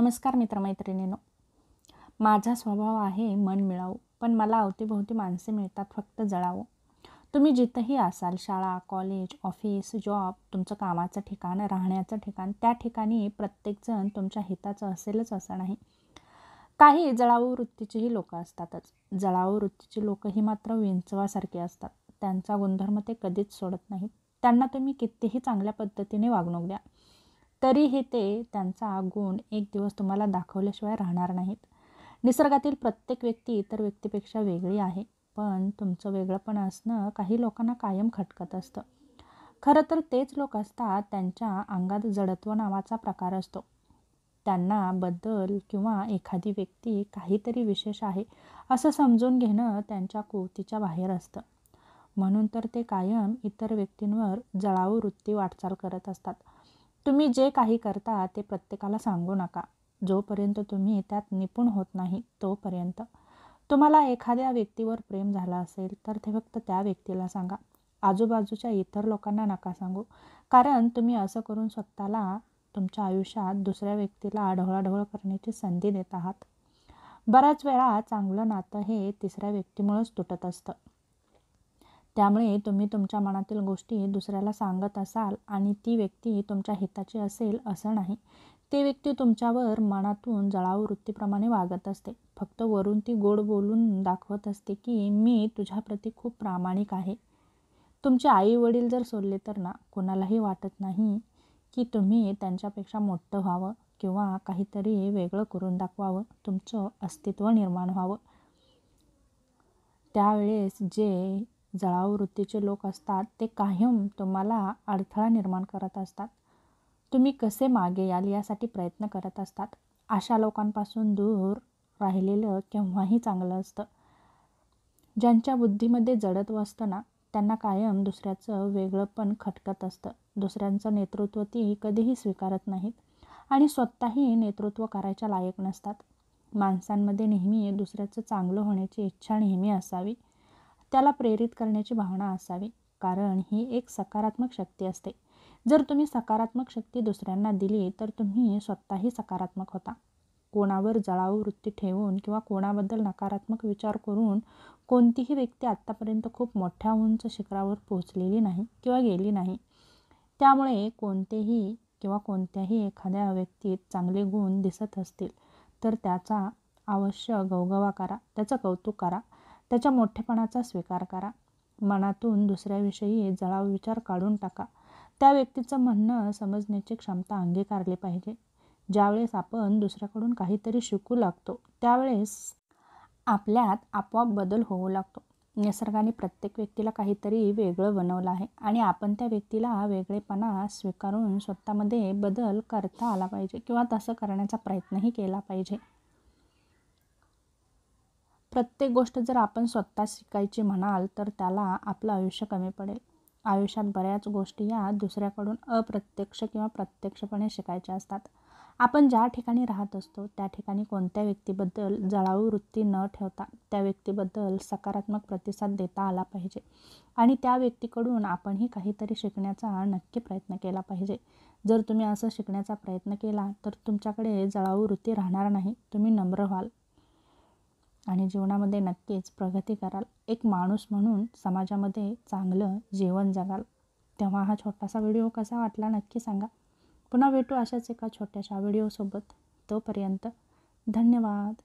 नमस्कार मित्रमैत्रिणीनो माझा स्वभाव आहे मन मिळावं पण मला अवतीभोवती माणसे मिळतात फक्त जळावं तुम्ही जिथंही असाल शाळा कॉलेज ऑफिस जॉब तुमचं कामाचं ठिकाण राहण्याचं ठिकाण त्या ठिकाणी प्रत्येकजण तुमच्या हिताचं असेलच असं नाही काही जळावू वृत्तीचीही लोकं असतातच जळावू वृत्तीची लोकही मात्र विंचवासारखी असतात त्यांचा गुणधर्म ते कधीच सोडत नाहीत त्यांना तुम्ही कितीही चांगल्या पद्धतीने वागणूक द्या तरीही ते त्यांचा गुण एक दिवस तुम्हाला दाखवल्याशिवाय राहणार नाहीत निसर्गातील प्रत्येक व्यक्ती इतर व्यक्तीपेक्षा वेगळी आहे पण तुमचं वेगळंपण असणं काही लोकांना कायम खटकत असतं खरं तर तेच लोक असतात त्यांच्या अंगात जडत्व नावाचा प्रकार असतो त्यांना बद्दल किंवा एखादी व्यक्ती काहीतरी विशेष आहे असं समजून घेणं त्यांच्या कुवतीच्या बाहेर असतं म्हणून तर ते कायम इतर व्यक्तींवर जळाऊ वृत्ती वाटचाल करत असतात तुम्ही जे काही करता ते प्रत्येकाला सांगू नका जोपर्यंत तुम्ही त्यात निपुण होत नाही तोपर्यंत तुम्हाला एखाद्या व्यक्तीवर प्रेम झाला असेल तर ते फक्त त्या व्यक्तीला सांगा आजूबाजूच्या इतर लोकांना नका सांगू कारण तुम्ही असं करून स्वतःला तुमच्या आयुष्यात दुसऱ्या व्यक्तीला ढवळाढवळ करण्याची संधी देत आहात बऱ्याच वेळा चांगलं नातं हे तिसऱ्या व्यक्तीमुळेच तुटत असतं त्यामुळे तुम्ही तुमच्या मनातील गोष्टी दुसऱ्याला सांगत असाल आणि ती व्यक्ती तुमच्या हिताची असेल असं नाही ते व्यक्ती तुमच्यावर मनातून जळाव वृत्तीप्रमाणे वागत असते फक्त वरून ती गोड बोलून दाखवत असते की मी तुझ्याप्रती खूप प्रामाणिक आहे तुमचे आई वडील जर सोडले तर ना कोणालाही वाटत नाही की तुम्ही त्यांच्यापेक्षा मोठं व्हावं किंवा काहीतरी वेगळं करून दाखवावं तुमचं अस्तित्व निर्माण व्हावं त्यावेळेस जे जळाऊ वृत्तीचे लोक असतात ते कायम तुम्हाला अडथळा निर्माण करत असतात तुम्ही कसे मागे याल यासाठी प्रयत्न करत असतात अशा लोकांपासून दूर राहिलेलं केव्हाही चांगलं असतं ज्यांच्या बुद्धीमध्ये जडत असतं ना त्यांना कायम दुसऱ्याचं वेगळं पण खटकत असतं दुसऱ्यांचं नेतृत्व ती कधीही स्वीकारत नाहीत आणि स्वतःही नेतृत्व करायच्या लायक नसतात माणसांमध्ये नेहमी दुसऱ्याचं चांगलं होण्याची इच्छा नेहमी असावी त्याला प्रेरित करण्याची भावना असावी कारण ही एक सकारात्मक शक्ती असते जर तुम्ही सकारात्मक शक्ती दुसऱ्यांना दिली तर तुम्ही स्वतःही सकारात्मक होता कोणावर जळाऊ वृत्ती ठेवून किंवा कोणाबद्दल नकारात्मक विचार करून कोणतीही व्यक्ती आत्तापर्यंत खूप मोठ्या उंच शिखरावर पोहोचलेली नाही किंवा गेली नाही त्यामुळे कोणतेही किंवा कोणत्याही एखाद्या व्यक्तीत चांगले गुण दिसत असतील तर त्याचा अवश्य गवगवा करा त्याचं कौतुक करा त्याच्या मोठेपणाचा स्वीकार करा मनातून दुसऱ्याविषयी जळाव विचार काढून टाका त्या व्यक्तीचं म्हणणं समजण्याची क्षमता अंगीकारली पाहिजे ज्यावेळेस आपण दुसऱ्याकडून काहीतरी शिकू लागतो त्यावेळेस आपल्यात आपोआप बदल होऊ लागतो निसर्गाने प्रत्येक व्यक्तीला काहीतरी वेगळं बनवलं आहे आणि आपण त्या व्यक्तीला वेगळेपणा स्वीकारून स्वतःमध्ये बदल करता आला पाहिजे किंवा तसं करण्याचा प्रयत्नही केला पाहिजे प्रत्येक गोष्ट जर आपण स्वतः शिकायची म्हणाल तर त्याला आपलं आयुष्य कमी पडेल आयुष्यात बऱ्याच गोष्टी या दुसऱ्याकडून अप्रत्यक्ष किंवा प्रत्यक्षपणे शिकायच्या असतात आपण ज्या ठिकाणी राहत असतो त्या ठिकाणी कोणत्या व्यक्तीबद्दल जळाऊ वृत्ती न ठेवता त्या व्यक्तीबद्दल सकारात्मक प्रतिसाद देता आला पाहिजे आणि त्या व्यक्तीकडून आपणही काहीतरी शिकण्याचा नक्की प्रयत्न केला पाहिजे जर तुम्ही असं शिकण्याचा प्रयत्न केला तर तुमच्याकडे जळाऊ वृत्ती राहणार नाही तुम्ही नम्र व्हाल आणि जीवनामध्ये नक्कीच प्रगती कराल एक माणूस म्हणून समाजामध्ये चांगलं जीवन जगाल तेव्हा हा छोटासा व्हिडिओ कसा वाटला नक्की सांगा पुन्हा भेटू अशाच एका छोट्याशा व्हिडिओसोबत तोपर्यंत धन्यवाद